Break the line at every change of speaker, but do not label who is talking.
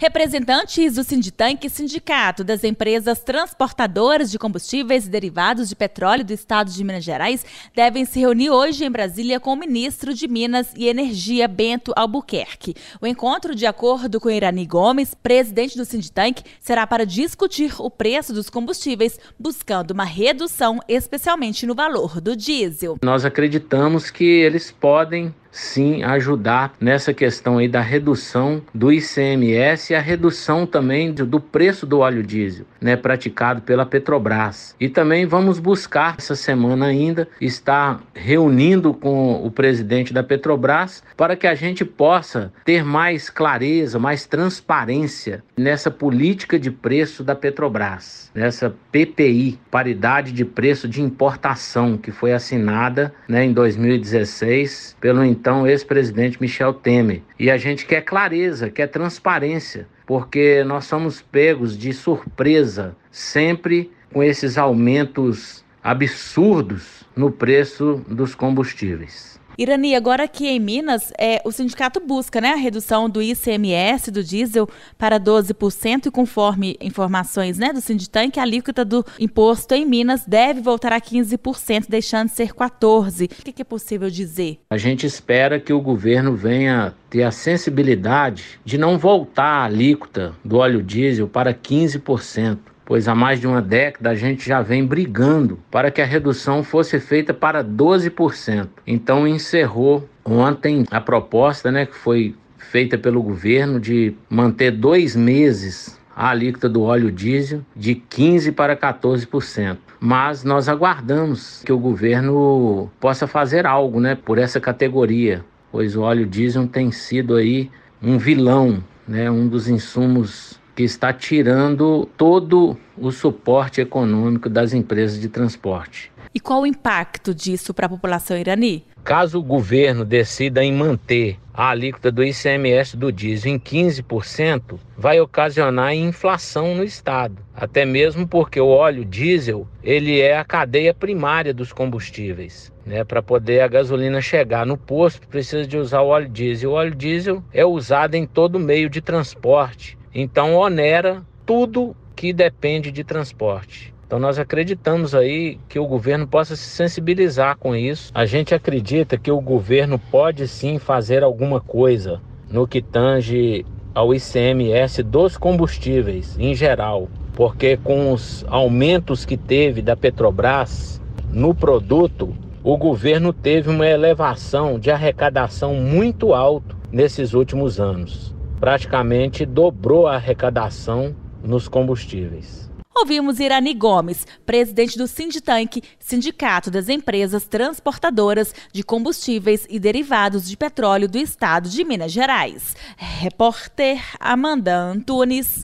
Representantes do Sinditank, Sindicato das Empresas Transportadoras de Combustíveis e Derivados de Petróleo do Estado de Minas Gerais, devem se reunir hoje em Brasília com o ministro de Minas e Energia, Bento Albuquerque. O encontro, de acordo com Irani Gomes, presidente do Sinditank, será para discutir o preço dos combustíveis, buscando uma redução, especialmente no valor do diesel.
Nós acreditamos que eles podem sim ajudar nessa questão aí da redução do ICMS e a redução também do, preço do óleo diesel, né, praticado pela Petrobras. E também vamos buscar essa semana ainda estar reunindo com o presidente da Petrobras para que a gente possa ter mais clareza, mais transparência nessa política de preço da Petrobras, nessa PPI, paridade de preço de importação que foi assinada, né, em 2016 pelo então ex-presidente Michel Temer. E a gente quer clareza, quer transparência, porque nós somos pegos de surpresa sempre com esses aumentos absurdos no preço dos combustíveis.
Irani, agora aqui em Minas, é, o sindicato busca né, a redução do ICMS do diesel para 12% e conforme informações né, do Sinditank, a alíquota do imposto em Minas deve voltar a 15%, deixando de ser 14%. O que é possível dizer?
A gente espera que o governo venha ter a sensibilidade de não voltar a alíquota do óleo diesel para 15% pois há mais de uma década a gente já vem brigando para que a redução fosse feita para 12%. Então encerrou ontem a proposta né, que foi feita pelo governo de manter dois meses a alíquota do óleo diesel de 15% para 14%. Mas nós aguardamos que o governo possa fazer algo né, por essa categoria, pois o óleo diesel tem sido aí um vilão, né, um dos insumos que está tirando todo o suporte econômico das empresas de transporte.
E qual o impacto disso para a população irani?
Caso o governo decida em manter a alíquota do ICMS do diesel em 15%, vai ocasionar inflação no estado, até mesmo porque o óleo diesel, ele é a cadeia primária dos combustíveis, né? Para poder a gasolina chegar no posto, precisa de usar o óleo diesel. O óleo diesel é usado em todo meio de transporte então onera tudo que depende de transporte. Então nós acreditamos aí que o governo possa se sensibilizar com isso. A gente acredita que o governo pode sim fazer alguma coisa no que tange ao ICMS dos combustíveis em geral, porque com os aumentos que teve da Petrobras no produto, o governo teve uma elevação de arrecadação muito alto nesses últimos anos praticamente dobrou a arrecadação nos combustíveis.
Ouvimos Irani Gomes, presidente do Sinditank, Sindicato das Empresas Transportadoras de Combustíveis e Derivados de Petróleo do Estado de Minas Gerais. Repórter Amanda Antunes.